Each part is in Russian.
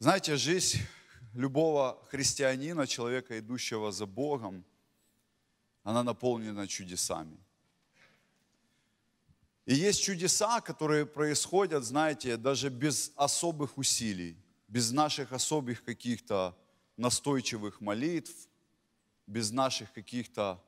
Знаете, жизнь любого христианина, человека, идущего за Богом, она наполнена чудесами. И есть чудеса, которые происходят, знаете, даже без особых усилий, без наших особых каких-то настойчивых молитв, без наших каких-то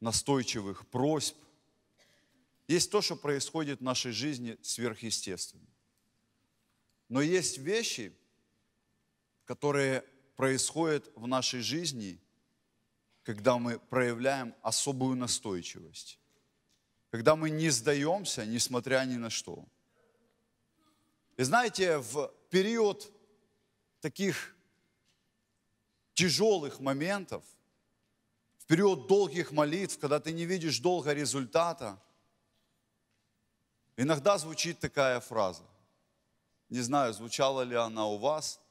настойчивых просьб. Есть то, что происходит в нашей жизни сверхъестественно. Но есть вещи, которые происходят в нашей жизни, когда мы проявляем особую настойчивость, когда мы не сдаемся, несмотря ни на что. И знаете, в период таких тяжелых моментов, в период долгих молитв, когда ты не видишь долго результата, иногда звучит такая фраза. Не знаю, звучала ли она у вас,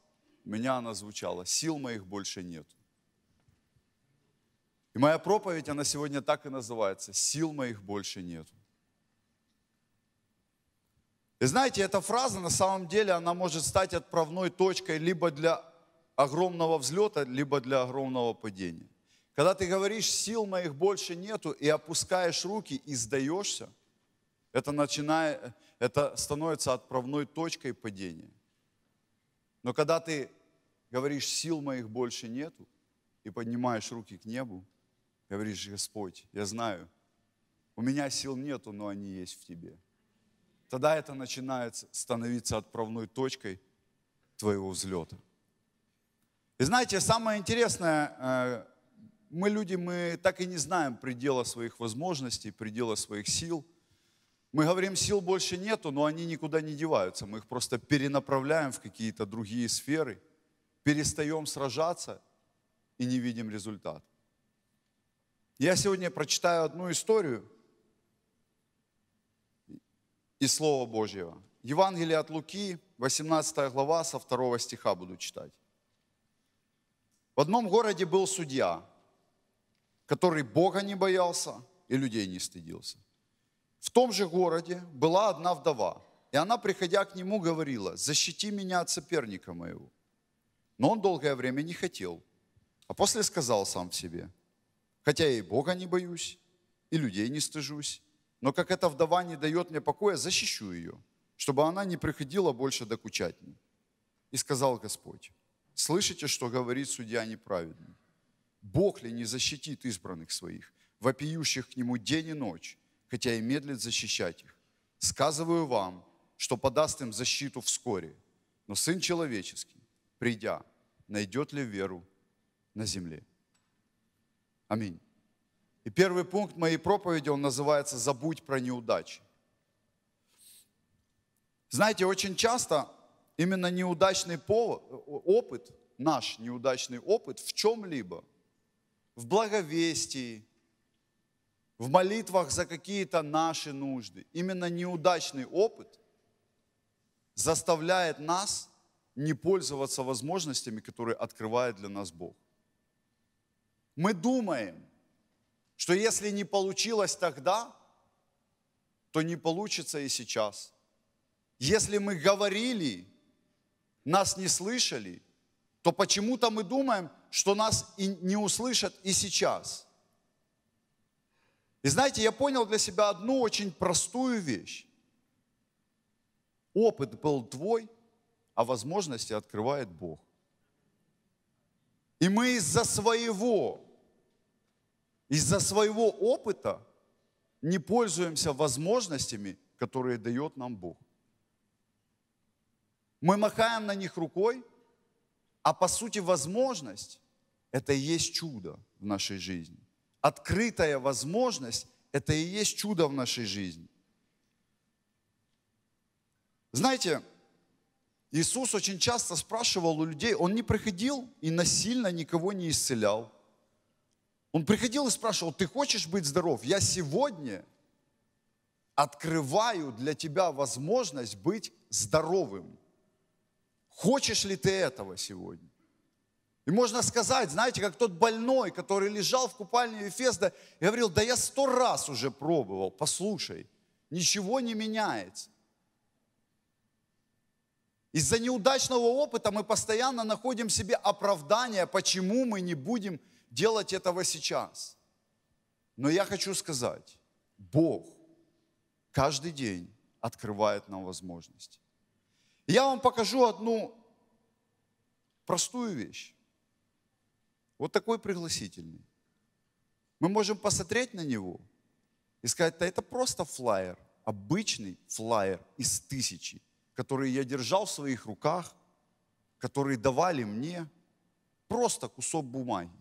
меня она звучала, сил моих больше нет. И моя проповедь, она сегодня так и называется, сил моих больше нет. И знаете, эта фраза на самом деле, она может стать отправной точкой либо для огромного взлета, либо для огромного падения. Когда ты говоришь, сил моих больше нету, и опускаешь руки, и сдаешься, это, начинает, это становится отправной точкой падения. Но когда ты говоришь, сил моих больше нету, и поднимаешь руки к небу, говоришь, Господь, я знаю, у меня сил нету, но они есть в Тебе. Тогда это начинает становиться отправной точкой твоего взлета. И знаете, самое интересное, э, мы люди, мы так и не знаем предела своих возможностей, предела своих сил – мы говорим, сил больше нету, но они никуда не деваются. Мы их просто перенаправляем в какие-то другие сферы, перестаем сражаться и не видим результат. Я сегодня прочитаю одну историю из Слова Божьего. Евангелие от Луки, 18 глава, со второго стиха буду читать. В одном городе был судья, который Бога не боялся и людей не стыдился – в том же городе была одна вдова, и она, приходя к нему, говорила, «Защити меня от соперника моего». Но он долгое время не хотел, а после сказал сам в себе, «Хотя я и Бога не боюсь, и людей не стыжусь, но как эта вдова не дает мне покоя, защищу ее, чтобы она не приходила больше докучать мне». И сказал Господь, «Слышите, что говорит судья неправедный? Бог ли не защитит избранных своих, вопиющих к нему день и ночь?» хотя и медлит защищать их. Сказываю вам, что подаст им защиту вскоре, но Сын Человеческий, придя, найдет ли веру на земле. Аминь. И первый пункт моей проповеди, он называется «Забудь про неудачи». Знаете, очень часто именно неудачный повод, опыт, наш неудачный опыт в чем-либо, в благовестии, в молитвах за какие-то наши нужды. Именно неудачный опыт заставляет нас не пользоваться возможностями, которые открывает для нас Бог. Мы думаем, что если не получилось тогда, то не получится и сейчас. Если мы говорили, нас не слышали, то почему-то мы думаем, что нас и не услышат и сейчас – и знаете, я понял для себя одну очень простую вещь. Опыт был твой, а возможности открывает Бог. И мы из-за своего, из-за своего опыта не пользуемся возможностями, которые дает нам Бог. Мы махаем на них рукой, а по сути возможность – это и есть чудо в нашей жизни открытая возможность – это и есть чудо в нашей жизни. Знаете, Иисус очень часто спрашивал у людей, он не приходил и насильно никого не исцелял. Он приходил и спрашивал, ты хочешь быть здоров? Я сегодня открываю для тебя возможность быть здоровым. Хочешь ли ты этого сегодня? И можно сказать, знаете, как тот больной, который лежал в купальне Ефезда и говорил, да я сто раз уже пробовал, послушай, ничего не меняется. Из-за неудачного опыта мы постоянно находим себе оправдание, почему мы не будем делать этого сейчас. Но я хочу сказать, Бог каждый день открывает нам возможности. Я вам покажу одну простую вещь. Вот такой пригласительный. Мы можем посмотреть на него и сказать, да это просто флаер, обычный флаер из тысячи, который я держал в своих руках, который давали мне, просто кусок бумаги.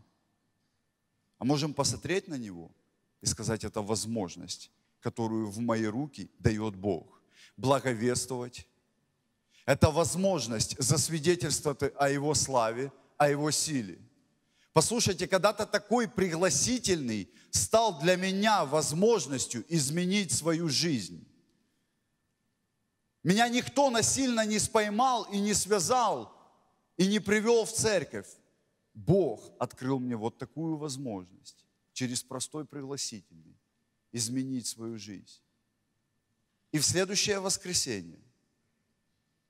А можем посмотреть на него и сказать, это возможность, которую в мои руки дает Бог. Благовествовать. Это возможность засвидетельствовать о Его славе, о Его силе – Послушайте, когда-то такой пригласительный стал для меня возможностью изменить свою жизнь. Меня никто насильно не споймал и не связал, и не привел в церковь. Бог открыл мне вот такую возможность через простой пригласительный изменить свою жизнь. И в следующее воскресенье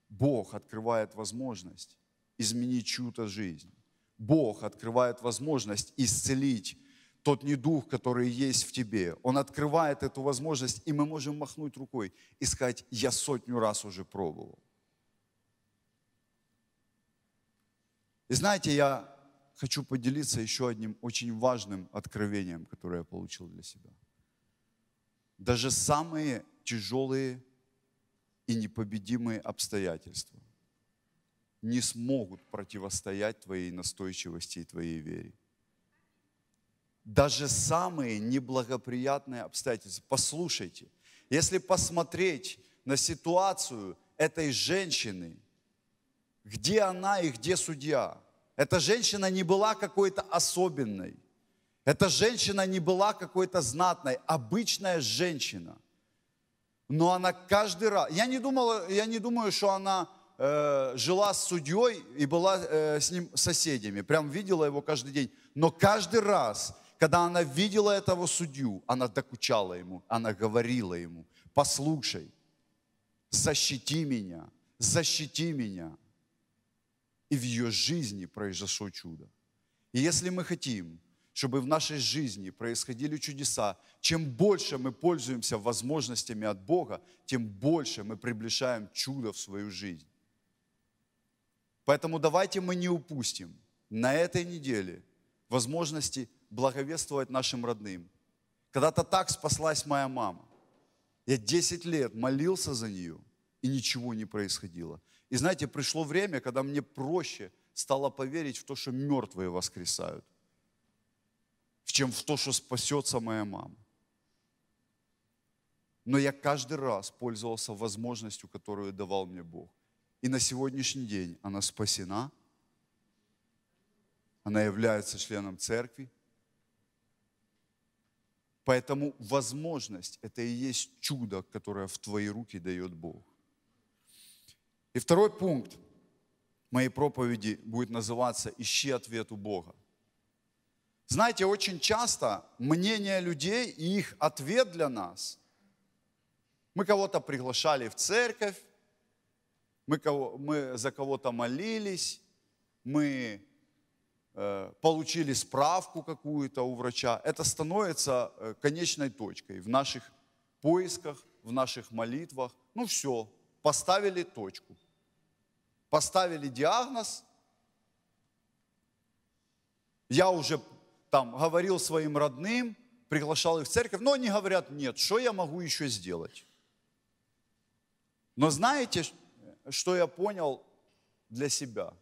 Бог открывает возможность изменить чью-то жизнь. Бог открывает возможность исцелить тот недух, который есть в тебе. Он открывает эту возможность, и мы можем махнуть рукой и сказать, я сотню раз уже пробовал. И знаете, я хочу поделиться еще одним очень важным откровением, которое я получил для себя. Даже самые тяжелые и непобедимые обстоятельства – не смогут противостоять твоей настойчивости и твоей вере. Даже самые неблагоприятные обстоятельства. Послушайте, если посмотреть на ситуацию этой женщины, где она и где судья, эта женщина не была какой-то особенной. Эта женщина не была какой-то знатной, обычная женщина. Но она каждый раз... Я не, думала, я не думаю, что она Э, жила с судьей и была э, с ним соседями. Прям видела его каждый день. Но каждый раз, когда она видела этого судью, она докучала ему, она говорила ему, послушай, защити меня, защити меня. И в ее жизни произошло чудо. И если мы хотим, чтобы в нашей жизни происходили чудеса, чем больше мы пользуемся возможностями от Бога, тем больше мы приближаем чудо в свою жизнь. Поэтому давайте мы не упустим на этой неделе возможности благовествовать нашим родным. Когда-то так спаслась моя мама. Я 10 лет молился за нее, и ничего не происходило. И знаете, пришло время, когда мне проще стало поверить в то, что мертвые воскресают, чем в то, что спасется моя мама. Но я каждый раз пользовался возможностью, которую давал мне Бог. И на сегодняшний день она спасена, она является членом церкви. Поэтому возможность – это и есть чудо, которое в твои руки дает Бог. И второй пункт моей проповеди будет называться «Ищи ответ у Бога». Знаете, очень часто мнение людей и их ответ для нас. Мы кого-то приглашали в церковь, мы, кого, мы за кого-то молились, мы э, получили справку какую-то у врача. Это становится э, конечной точкой в наших поисках, в наших молитвах. Ну все, поставили точку. Поставили диагноз. Я уже там говорил своим родным, приглашал их в церковь, но они говорят, нет, что я могу еще сделать? Но знаете, что я понял для себя.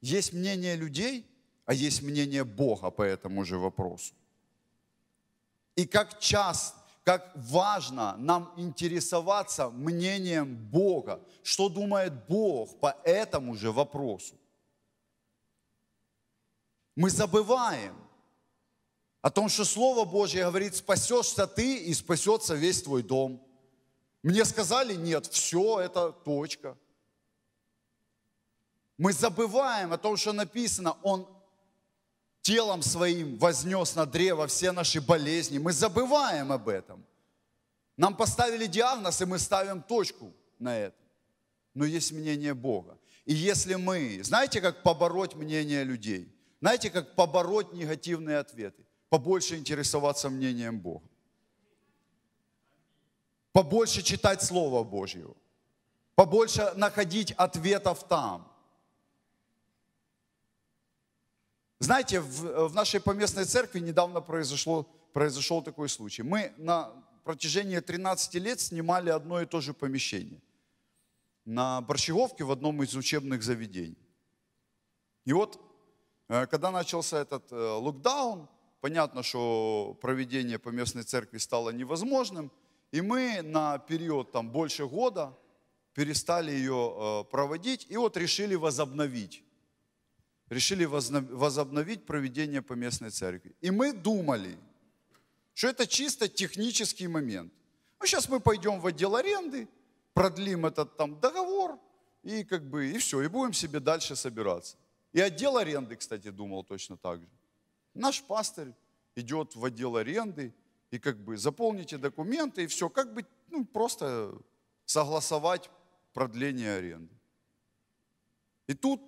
Есть мнение людей, а есть мнение Бога по этому же вопросу. И как часто как важно нам интересоваться мнением Бога, что думает Бог по этому же вопросу. Мы забываем о том, что Слово Божье говорит, спасешься ты и спасется весь твой дом. Мне сказали нет, все, это точка. Мы забываем о том, что написано, Он телом своим вознес на древо все наши болезни. Мы забываем об этом. Нам поставили диагноз, и мы ставим точку на это. Но есть мнение Бога. И если мы, знаете, как побороть мнение людей? Знаете, как побороть негативные ответы? Побольше интересоваться мнением Бога побольше читать Слово Божье, побольше находить ответов там. Знаете, в, в нашей поместной церкви недавно произошло, произошел такой случай. Мы на протяжении 13 лет снимали одно и то же помещение на Борщеговке в одном из учебных заведений. И вот, э, когда начался этот э, локдаун, понятно, что проведение поместной церкви стало невозможным – и мы на период там больше года перестали ее э, проводить и вот решили возобновить. Решили возобновить проведение по местной церкви. И мы думали, что это чисто технический момент. Ну, сейчас мы пойдем в отдел аренды, продлим этот там договор, и как бы, и все, и будем себе дальше собираться. И отдел аренды, кстати, думал точно так же. Наш пастор идет в отдел аренды, и как бы заполните документы, и все, как бы ну, просто согласовать продление аренды. И тут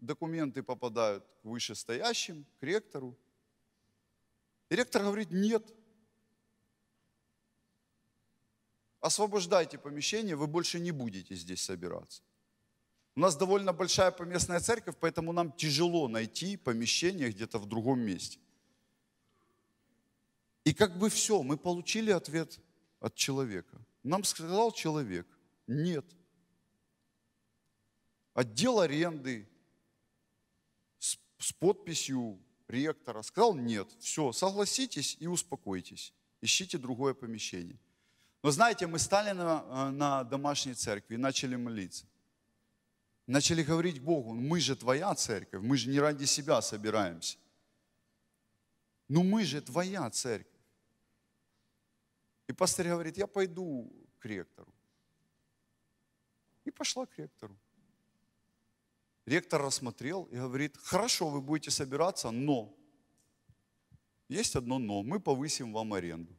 документы попадают к вышестоящим, к ректору. И ректор говорит, нет, освобождайте помещение, вы больше не будете здесь собираться. У нас довольно большая поместная церковь, поэтому нам тяжело найти помещение где-то в другом месте. И как бы все, мы получили ответ от человека. Нам сказал человек, нет. Отдел аренды с, с подписью ректора сказал нет. Все, согласитесь и успокойтесь. Ищите другое помещение. Но знаете, мы стали на, э, на домашней церкви и начали молиться. Начали говорить Богу, «Ну, мы же твоя церковь, мы же не ради себя собираемся. Но «Ну, мы же твоя церковь. И пастор говорит, я пойду к ректору. И пошла к ректору. Ректор рассмотрел и говорит, хорошо, вы будете собираться, но есть одно но, мы повысим вам аренду.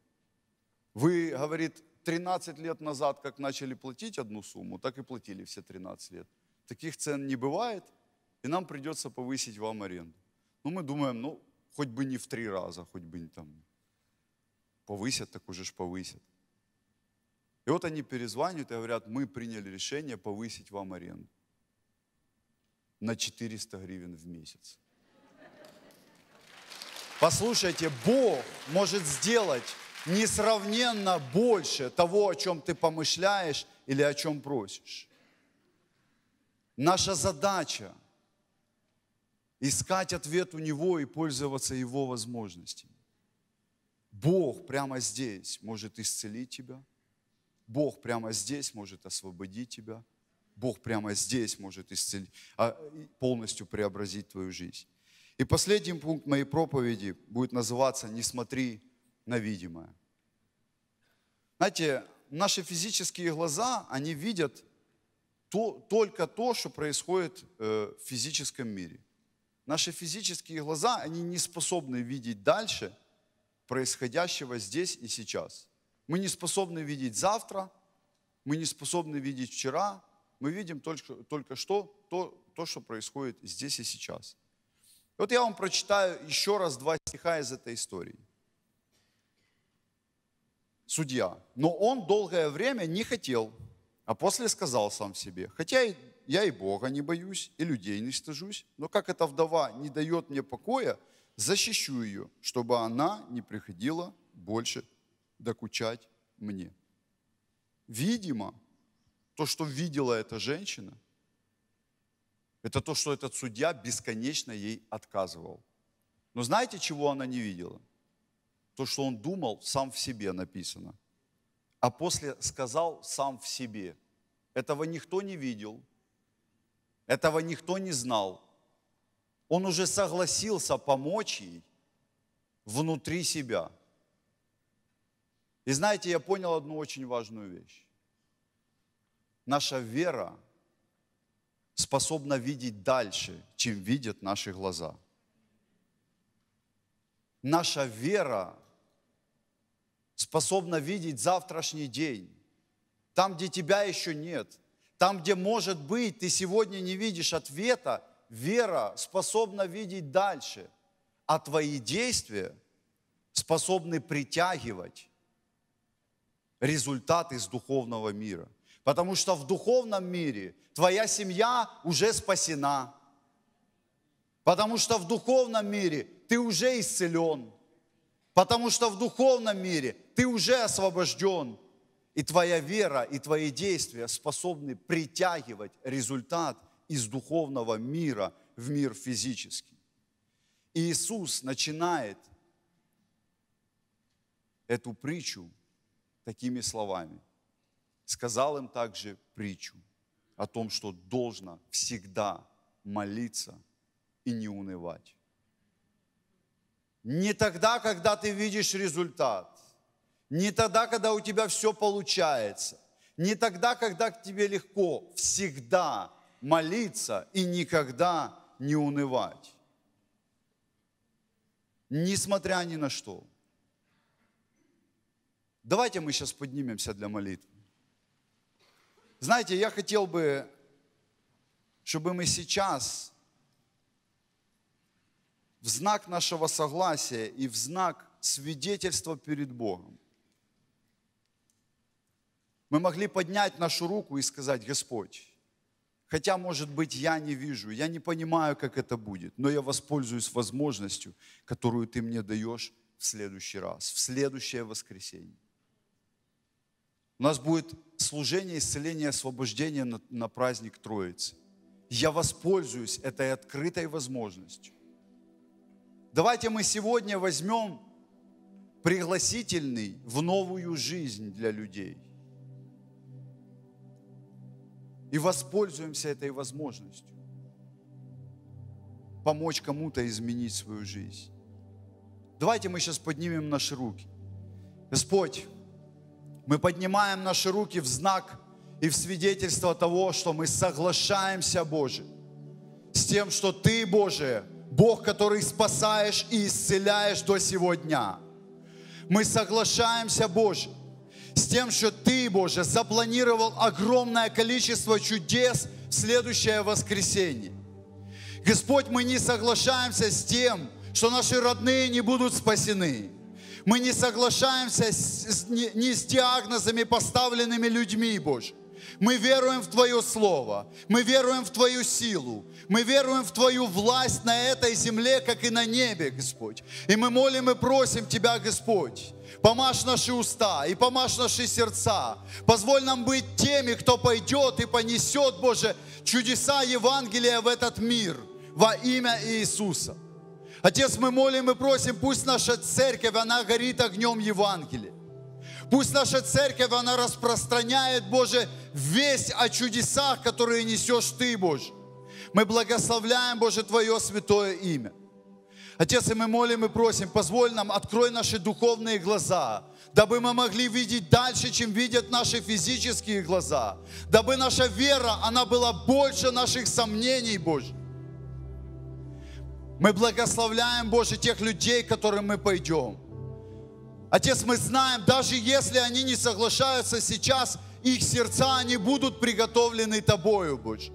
Вы, говорит, 13 лет назад, как начали платить одну сумму, так и платили все 13 лет. Таких цен не бывает, и нам придется повысить вам аренду. Но ну, мы думаем, ну, хоть бы не в три раза, хоть бы не там повысят, так уже ж повысят. И вот они перезванивают и говорят, мы приняли решение повысить вам аренду на 400 гривен в месяц. Послушайте, Бог может сделать несравненно больше того, о чем ты помышляешь или о чем просишь. Наша задача – искать ответ у Него и пользоваться Его возможностями. Бог прямо здесь может исцелить тебя. Бог прямо здесь может освободить тебя. Бог прямо здесь может исцелить, а, полностью преобразить твою жизнь. И последний пункт моей проповеди будет называться «Не смотри на видимое». Знаете, наши физические глаза, они видят то, только то, что происходит э, в физическом мире. Наши физические глаза, они не способны видеть дальше – происходящего здесь и сейчас. Мы не способны видеть завтра, мы не способны видеть вчера, мы видим только, только что то, то, что происходит здесь и сейчас. Вот я вам прочитаю еще раз два стиха из этой истории. Судья. Но он долгое время не хотел, а после сказал сам себе, хотя я и Бога не боюсь, и людей не стыжусь, но как эта вдова не дает мне покоя, защищу ее, чтобы она не приходила больше докучать мне. Видимо, то, что видела эта женщина, это то, что этот судья бесконечно ей отказывал. Но знаете, чего она не видела? То, что он думал, сам в себе написано. А после сказал сам в себе. Этого никто не видел, этого никто не знал, он уже согласился помочь ей внутри себя. И знаете, я понял одну очень важную вещь. Наша вера способна видеть дальше, чем видят наши глаза. Наша вера способна видеть завтрашний день, там, где тебя еще нет, там, где, может быть, ты сегодня не видишь ответа, вера способна видеть дальше, а твои действия способны притягивать результат из духовного мира. Потому что в духовном мире твоя семья уже спасена. Потому что в духовном мире ты уже исцелен. Потому что в духовном мире ты уже освобожден. И твоя вера и твои действия способны притягивать результат из духовного мира в мир физический. И Иисус начинает эту притчу такими словами. Сказал им также притчу о том, что должно всегда молиться и не унывать. Не тогда, когда ты видишь результат, не тогда, когда у тебя все получается, не тогда, когда к тебе легко, всегда молиться и никогда не унывать. Несмотря ни на что. Давайте мы сейчас поднимемся для молитвы. Знаете, я хотел бы, чтобы мы сейчас в знак нашего согласия и в знак свидетельства перед Богом мы могли поднять нашу руку и сказать, Господь, Хотя, может быть, я не вижу, я не понимаю, как это будет, но я воспользуюсь возможностью, которую ты мне даешь в следующий раз, в следующее воскресенье. У нас будет служение исцеления, освобождения на, на праздник Троицы. Я воспользуюсь этой открытой возможностью. Давайте мы сегодня возьмем пригласительный в новую жизнь для людей и воспользуемся этой возможностью помочь кому-то изменить свою жизнь. Давайте мы сейчас поднимем наши руки. Господь, мы поднимаем наши руки в знак и в свидетельство того, что мы соглашаемся, Боже, с тем, что Ты, Боже, Бог, который спасаешь и исцеляешь до сегодня. Мы соглашаемся, Боже, с тем, что Ты, Боже, запланировал огромное количество чудес в следующее воскресенье. Господь, мы не соглашаемся с тем, что наши родные не будут спасены. Мы не соглашаемся с, не, не с диагнозами, поставленными людьми, Боже. Мы веруем в Твое Слово, мы веруем в Твою силу, мы веруем в Твою власть на этой земле, как и на небе, Господь. И мы молим и просим Тебя, Господь, помажь наши уста и помажь наши сердца. Позволь нам быть теми, кто пойдет и понесет, Боже, чудеса Евангелия в этот мир во имя Иисуса. Отец, мы молим и просим, пусть наша церковь, она горит огнем Евангелия. Пусть наша церковь, она распространяет, Боже, весь о чудесах, которые несешь Ты, Боже. Мы благословляем, Боже, Твое святое имя. Отец, и мы молим и просим, позволь нам, открой наши духовные глаза, дабы мы могли видеть дальше, чем видят наши физические глаза, дабы наша вера, она была больше наших сомнений, Боже. Мы благословляем, Боже, тех людей, к которым мы пойдем – Отец, мы знаем, даже если они не соглашаются сейчас, их сердца, они будут приготовлены Тобою, Боже.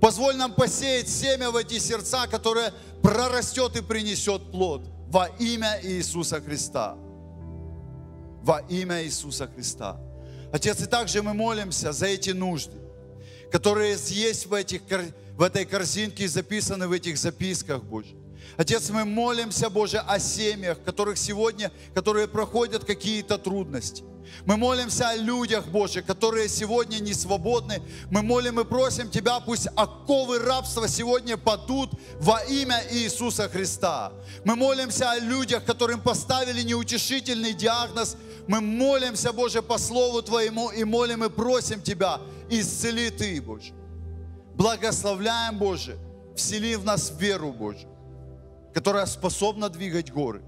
Позволь нам посеять семя в эти сердца, которое прорастет и принесет плод во имя Иисуса Христа. Во имя Иисуса Христа. Отец, и также мы молимся за эти нужды, которые есть в, этих, в этой корзинке и записаны в этих записках, Боже. Отец, мы молимся, Боже, о семьях, которых сегодня, которые проходят какие-то трудности. Мы молимся о людях, Боже, которые сегодня не свободны. Мы молим и просим Тебя, пусть оковы рабства сегодня падут во имя Иисуса Христа. Мы молимся о людях, которым поставили неутешительный диагноз. Мы молимся, Боже, по Слову Твоему и молим и просим Тебя, исцели Ты, Боже. Благословляем, Боже, всели в нас веру, Боже которая способна двигать горы.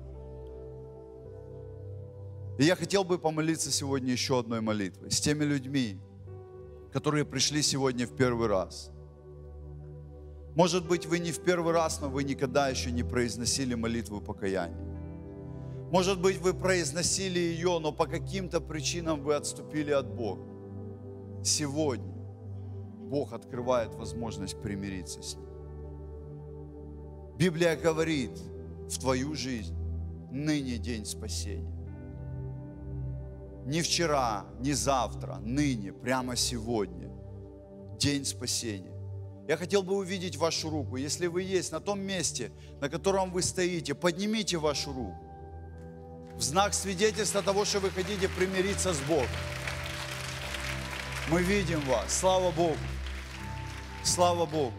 И я хотел бы помолиться сегодня еще одной молитвой с теми людьми, которые пришли сегодня в первый раз. Может быть, вы не в первый раз, но вы никогда еще не произносили молитву покаяния. Может быть, вы произносили ее, но по каким-то причинам вы отступили от Бога. Сегодня Бог открывает возможность примириться с Ним. Библия говорит, в твою жизнь ныне день спасения. Не вчера, не завтра, ныне, прямо сегодня. День спасения. Я хотел бы увидеть вашу руку. Если вы есть на том месте, на котором вы стоите, поднимите вашу руку. В знак свидетельства того, что вы хотите примириться с Богом. Мы видим вас. Слава Богу. Слава Богу.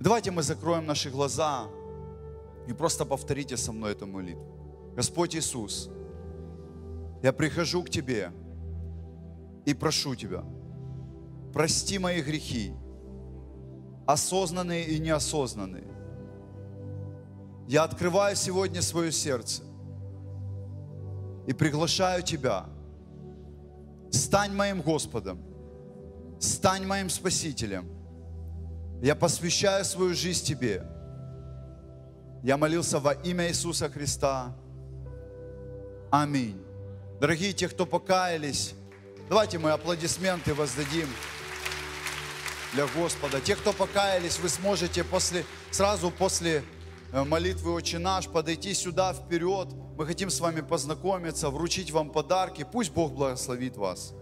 Давайте мы закроем наши глаза и просто повторите со мной эту молитву. Господь Иисус, я прихожу к Тебе и прошу Тебя, прости мои грехи, осознанные и неосознанные. Я открываю сегодня свое сердце и приглашаю Тебя. Стань моим Господом, стань моим Спасителем – я посвящаю свою жизнь Тебе. Я молился во имя Иисуса Христа. Аминь. Дорогие те, кто покаялись, давайте мы аплодисменты воздадим для Господа. Те, кто покаялись, вы сможете после, сразу после э, молитвы «Отче наш» подойти сюда вперед. Мы хотим с вами познакомиться, вручить вам подарки. Пусть Бог благословит вас.